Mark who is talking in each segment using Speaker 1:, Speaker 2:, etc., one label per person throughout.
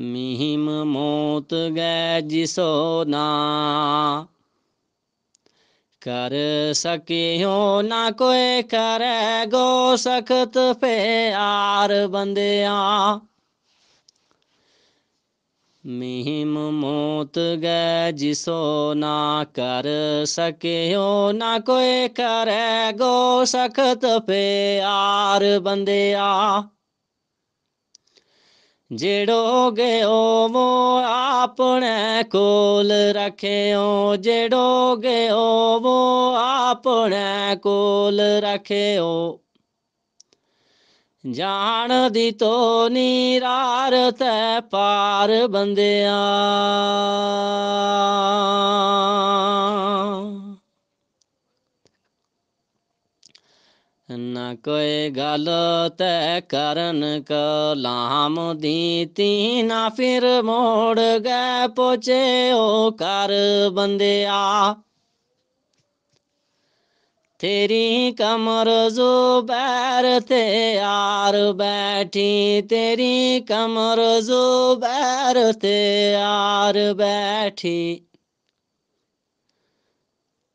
Speaker 1: मिहिम मोत ना कर सके हो ना कोई करे गो सखत पे आर बंदिया मिहिम मोत गैजिसो ना कर सके हो ना कोई करे गो सखत पे आर बंदिया ਜਿਹੜੋਗੇ ਗਿਓ ਮੋ ਆਪਣੇ ਕੋਲ ਰੱਖਿਓ ਜਿਹੜੋਗੇ ਗਿਓ ਮੋ ਆਪਣੇ ਕੋਲ ਰੱਖਿਓ ਜਾਣ ਦੀ ਤੋ ਨੀਰਾਰ ਤੇ ਪਾਰ ਬੰਦਿਆ ना कोई गलत करन कलाम ती ना फिर मोड़ गए पोचे ओ कर बंदिया तेरी कमर जो बैर ते यार बैठी तेरी कमर जो बैर ते यार बैठी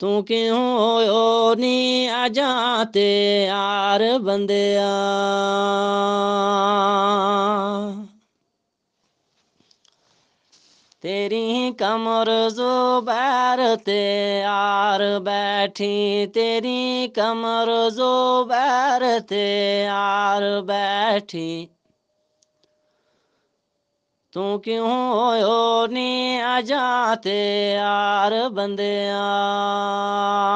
Speaker 1: तू क्यों होयो नी अजा ते यार तेरी कमर जो बैर ते आर बैठी तेरी कमर जो बैर ते आर बैठी तू क्यों होयो नी आ जाते यार बंदिया